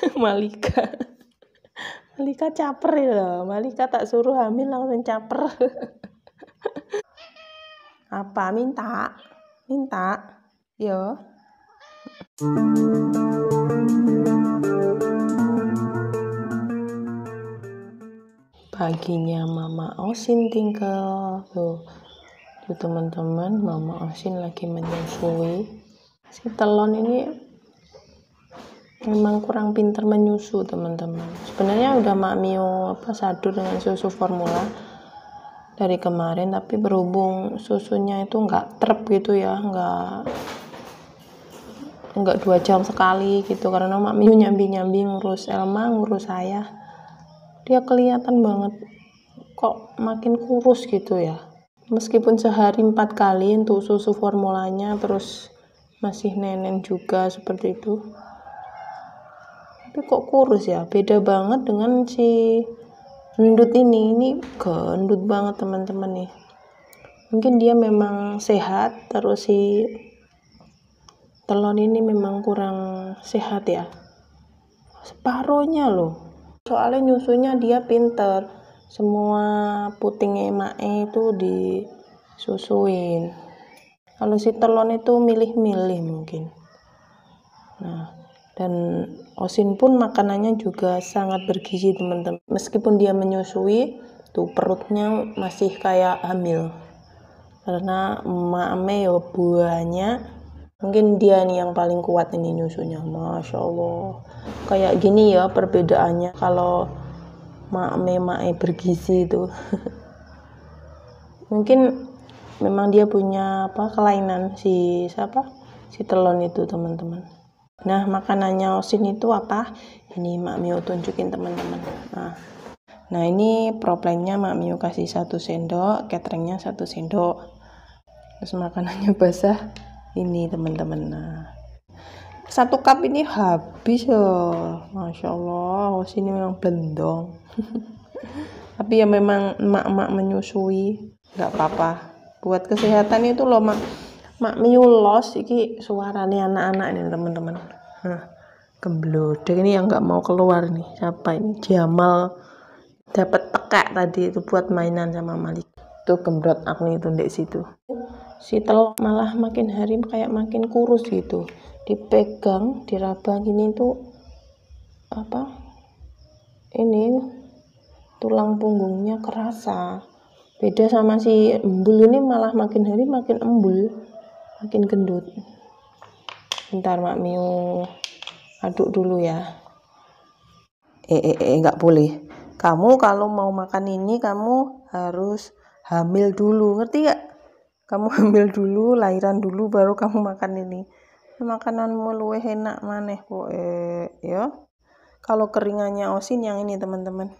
Malika Malika caper ya loh Malika tak suruh hamil langsung caper apa minta minta yo paginya mama osin tinggal tuh tuh teman-teman mama osin lagi menyusui si telon ini memang kurang pinter menyusu teman-teman sebenarnya udah Mak Mio apa sadu dengan susu formula dari kemarin tapi berhubung susunya itu nggak terp gitu ya nggak nggak dua jam sekali gitu karena Mak Mio nyambi-nyambi ngurus Elma ngurus saya dia kelihatan banget kok makin kurus gitu ya meskipun sehari empat kali untuk susu formulanya terus masih nenen juga seperti itu tapi kok kurus ya beda banget dengan si gendut ini ini gendut banget teman-teman nih mungkin dia memang sehat terus si telon ini memang kurang sehat ya separohnya loh soalnya nyusunya dia pinter semua puting emak itu disusuin kalau si telon itu milih-milih mungkin nah dan osin pun makanannya juga sangat bergizi teman-teman meskipun dia menyusui tuh perutnya masih kayak hamil karena mame ya buahnya mungkin dia nih yang paling kuat ini nyusunya masya allah kayak gini ya perbedaannya kalau mame mae bergizi itu mungkin memang dia punya apa kelainan si siapa si telon itu teman-teman Nah, makanannya osin itu apa? Ini Mak Mio tunjukin teman-teman. Nah, nah ini problemnya Mak Mio kasih satu sendok, cateringnya satu sendok. Terus makanannya basah ini teman-teman. Nah, satu cup ini habis loh. Masya Allah, osin ini memang bendong. Tapi ya memang mak-mak menyusui, nggak apa-apa. Buat kesehatan itu loh, Mak mak miulos iki suarane anak-anak ini teman-teman nah gemblodek ini yang nggak mau keluar nih siapa ini Jamal dapat tekak tadi itu buat mainan sama Malik tuh gembrot aku itu di situ si telok malah makin hari kayak makin kurus gitu dipegang diraba gini tuh apa ini tulang punggungnya kerasa beda sama si embul ini malah makin hari makin embul makin gendut Ntar Mak Miu aduk dulu ya eh eh eh nggak boleh kamu kalau mau makan ini kamu harus hamil dulu ngerti gak kamu hamil dulu lahiran dulu baru kamu makan ini makananmu luwih enak maneh kok eh, ya kalau keringannya osin yang ini teman-teman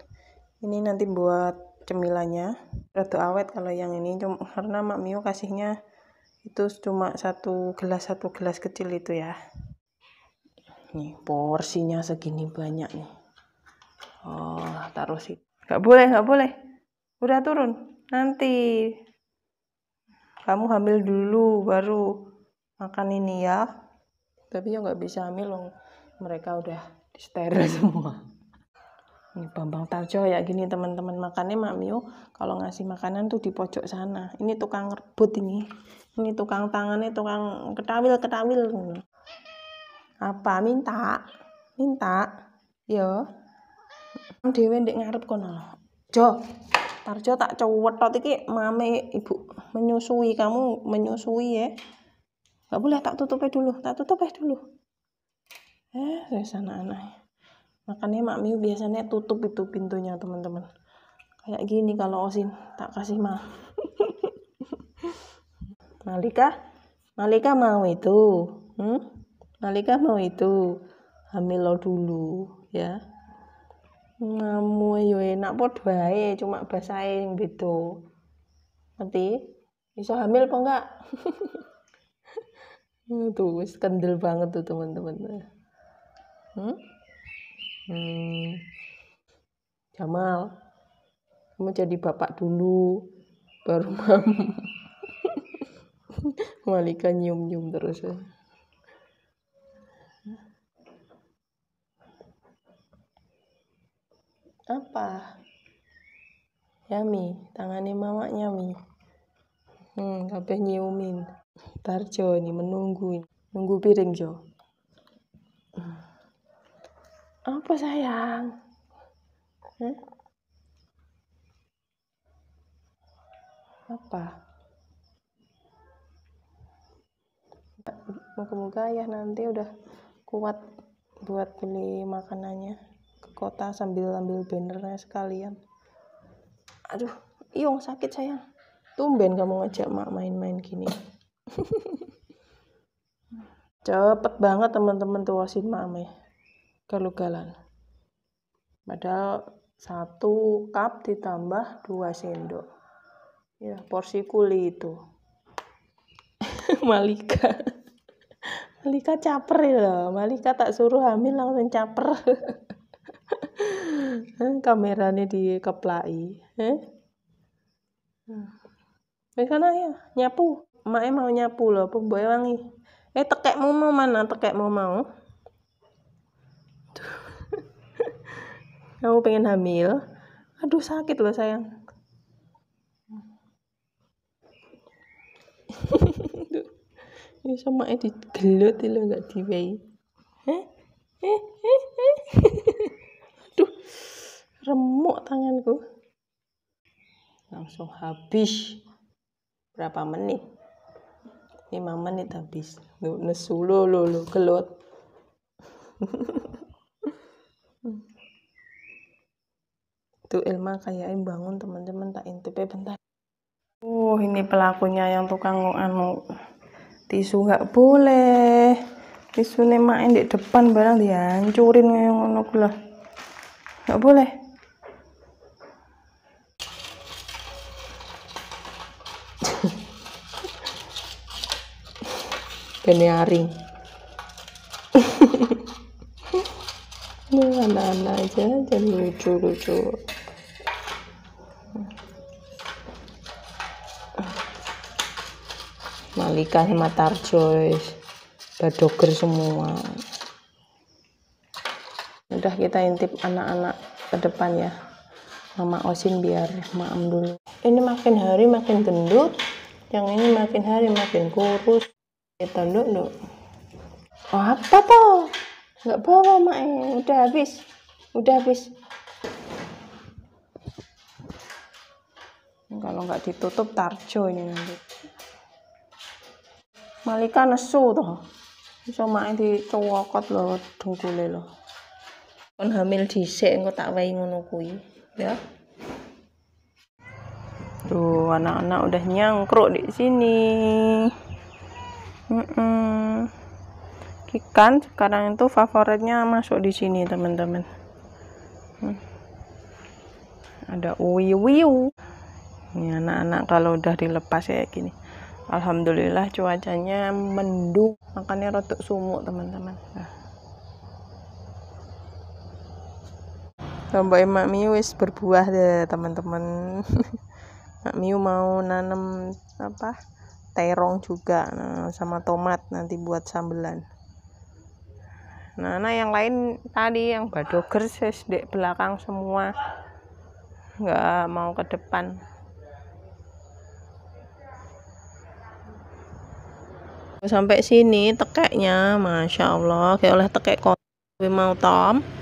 ini nanti buat cemilannya rada awet kalau yang ini cuma karena Mak Miu kasihnya itu cuma satu gelas satu gelas kecil itu ya nih porsinya segini banyak nih oh taruh sih nggak boleh nggak boleh udah turun nanti kamu hamil dulu baru makan ini ya tapi ya nggak bisa hamil loh mereka udah di steril semua ini Bambang Tarjo ya gini teman-teman makannya Mak Mio kalau ngasih makanan tuh di pojok sana ini tukang rebut ini ini tukang tangannya tukang ketawil ketawil apa minta minta yo dewe ndek ngarep kono jo tarjo tak cewetot iki mame ibu menyusui kamu menyusui ya nggak boleh tak tutupi dulu tak tutupi dulu eh dari sana anak makanya mak miu biasanya tutup itu pintunya teman-teman kayak gini kalau osin tak kasih mah Malika Malika mau itu hmm? Malika mau itu hamil lo dulu ya ngamu yo enak pot baik, cuma basae yang nanti Nanti, bisa hamil apa enggak tuh wis kendel banget tuh teman-teman hmm? hmm. Jamal kamu jadi bapak dulu baru mam Malika nyium-nyium terus ya. Apa? Yami, tangani mamanya Mi. Hmm, kabeh nyiumin. Tarjo nih menunggu. Nunggu piring Jo. Apa sayang? Hah? Apa? moga-moga ayah nanti udah kuat buat beli makanannya ke kota sambil ambil bannernya sekalian aduh iung sakit saya tumben kamu ngajak mak main-main gini cepet banget teman-teman tuh wasit mame kelugalan padahal satu cup ditambah dua sendok ya porsi kuli itu Malika Malika caper ya loh Malika tak suruh hamil langsung caper eh, kameranya dikeplai eh? karena eh, ya nyapu emaknya mau nyapu loh pembuai wangi eh tekek mau mau mana mau mau kamu pengen hamil aduh sakit loh sayang ini iya, sama e digelut lho enggak diwehi remuk tanganku langsung habis berapa menit lima menit habis nesu lo lo lo gelut itu Ilma kayaknya bangun teman-teman tak intip eh, bentar oh ini pelakunya yang tukang anu tisu nggak boleh tisu main di depan barang dihancurin ngono kula nggak boleh penyaring ini anak-anak aja jadi lucu-lucu Metallica, sama Tarjo badoger semua udah kita intip anak-anak ke depan ya Mama Osin biar maam dulu ini makin hari makin gendut yang ini makin hari makin kurus kita duk duk oh, apa toh nggak bawa mak eh, udah habis udah habis kalau nggak ditutup tarjo ini nanti Malika nesu toh. Iso di cowokot lho dengkule lho. Kon hamil dhisik engko tak wehi ngono kuwi, ya. Tuh, anak-anak udah nyangkruk di sini. Mm -mm. Ikan sekarang itu favoritnya masuk di sini, teman-teman. Hmm. Ada uyu-uyu. Ini anak-anak kalau udah dilepas kayak gini. Alhamdulillah cuacanya mendung makanya rotok sumuk teman-teman nah. emak Mak Miu wis berbuah deh teman-teman Mak Miu mau nanam apa terong juga nah, sama tomat nanti buat sambelan nah, nah yang lain tadi yang badoger dek belakang semua nggak mau ke depan sampai sini tekeknya Masya Allah kayak oleh tekek kok mau tom